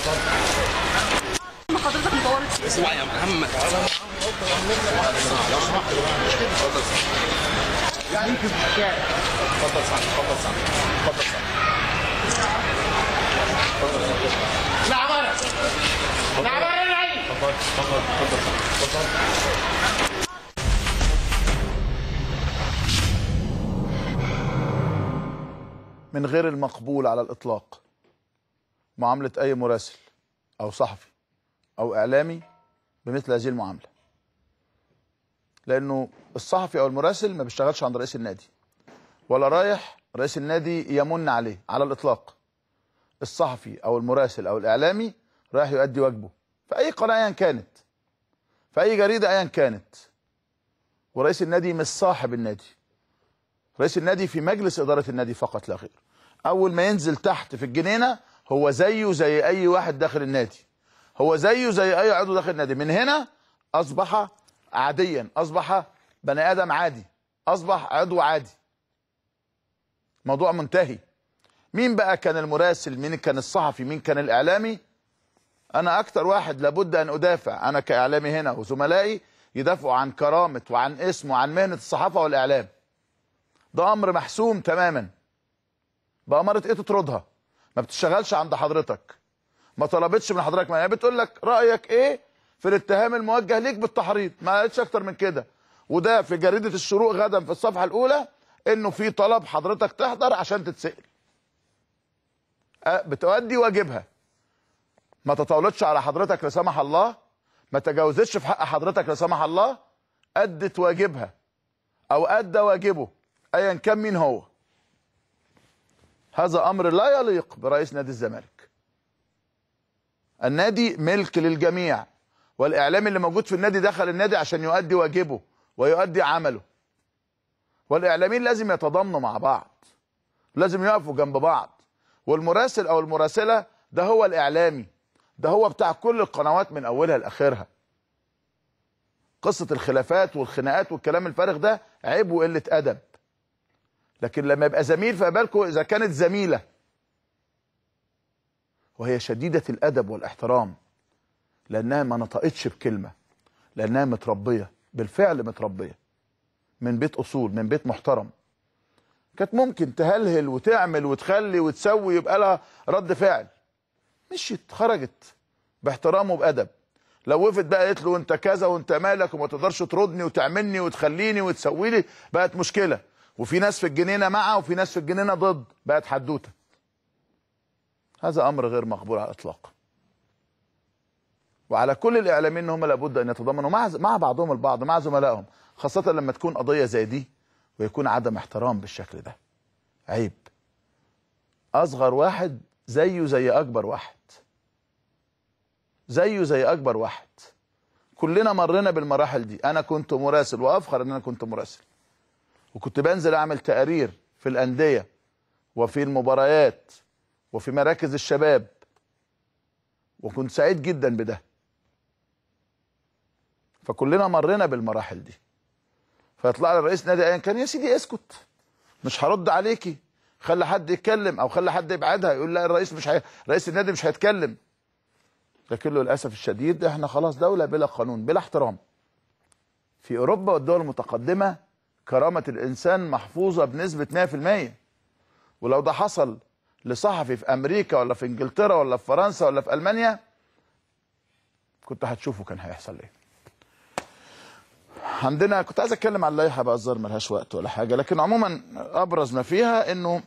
حضرتك مطورت يا محمد من غير المقبول على الإطلاق معامله اي مراسل او صحفي او اعلامي بمثل هذه المعامله لانه الصحفي او المراسل ما بيشتغلش عند رئيس النادي ولا رايح رئيس النادي يمن عليه على الاطلاق الصحفي او المراسل او الاعلامي رايح يؤدي واجبه في اي قناه ايا كانت في اي جريده ايا كانت ورئيس النادي مش صاحب النادي رئيس النادي في مجلس اداره النادي فقط لا غير اول ما ينزل تحت في الجنينه هو زيه زي اي واحد داخل النادي هو زيه زي اي عضو داخل النادي من هنا اصبح عاديا اصبح بني ادم عادي اصبح عضو عادي موضوع منتهي مين بقى كان المراسل مين كان الصحفي مين كان الاعلامي انا اكتر واحد لابد ان ادافع انا كاعلامي هنا وزملائي يدافعوا عن كرامه وعن اسم وعن مهنه الصحافه والاعلام ده امر محسوم تماما باماره ايه تطردها ما بتشتغلش عند حضرتك ما طلبتش من حضرتك ما هي يعني بتقول لك رايك ايه في الاتهام الموجه ليك بالتحريض ما قالتش اكتر من كده وده في جريده الشروق غدا في الصفحه الاولى انه في طلب حضرتك تحضر عشان تتسال أه، بتؤدي واجبها ما تطاولتش على حضرتك لا سمح الله ما تجاوزتش في حق حضرتك لا سمح الله ادت واجبها او ادى واجبه ايا كان مين هو هذا أمر لا يليق برئيس نادي الزمالك النادي ملك للجميع والإعلام اللي موجود في النادي دخل النادي عشان يؤدي واجبه ويؤدي عمله والإعلاميين لازم يتضامنوا مع بعض لازم يقفوا جنب بعض والمراسل أو المراسلة ده هو الإعلامي ده هو بتاع كل القنوات من أولها لآخرها قصة الخلافات والخناقات والكلام الفارغ ده عيب وقلة أدب لكن لما يبقى زميل فبالكم اذا كانت زميله وهي شديده الادب والاحترام لانها ما نطقتش بكلمه لانها متربيه بالفعل متربيه من بيت اصول من بيت محترم كانت ممكن تهلهل وتعمل وتخلي وتسوي يبقى لها رد فعل مشيت خرجت باحترام وبادب لو وقفت بقى قالت له انت كذا وانت مالك وما تقدرش تردني وتعملني وتخليني وتسوي لي بقت مشكله وفي ناس في الجنينه مع وفي ناس في الجنينه ضد بقت حدوته هذا امر غير مقبول على الاطلاق وعلى كل الاعلاميين ان هم لابد ان يتضامنوا مع مع بعضهم البعض مع زملائهم خاصه لما تكون قضيه زي دي ويكون عدم احترام بالشكل ده عيب اصغر واحد زيه زي اكبر واحد زيه زي اكبر واحد كلنا مرينا بالمراحل دي انا كنت مراسل وافخر ان انا كنت مراسل وكنت بنزل اعمل تقارير في الانديه وفي المباريات وفي مراكز الشباب وكنت سعيد جدا بده فكلنا مرينا بالمراحل دي فيطلع لي رئيس نادي ايا كان يا سيدي اسكت مش هرد عليكي خلي حد يتكلم او خلي حد يبعدها يقول لا الرئيس مش حي... رئيس النادي مش هيتكلم لكن للاسف الشديد احنا خلاص دوله بلا قانون بلا احترام في اوروبا والدول المتقدمه كرامه الانسان محفوظه بنسبه 100% ولو ده حصل لصحفي في امريكا ولا في انجلترا ولا في فرنسا ولا في المانيا كنت هتشوفه كان هيحصل ايه عندنا كنت عايز اتكلم على اللائحه بقى الظاهر ملهاش وقت ولا حاجه لكن عموما ابرز ما فيها انه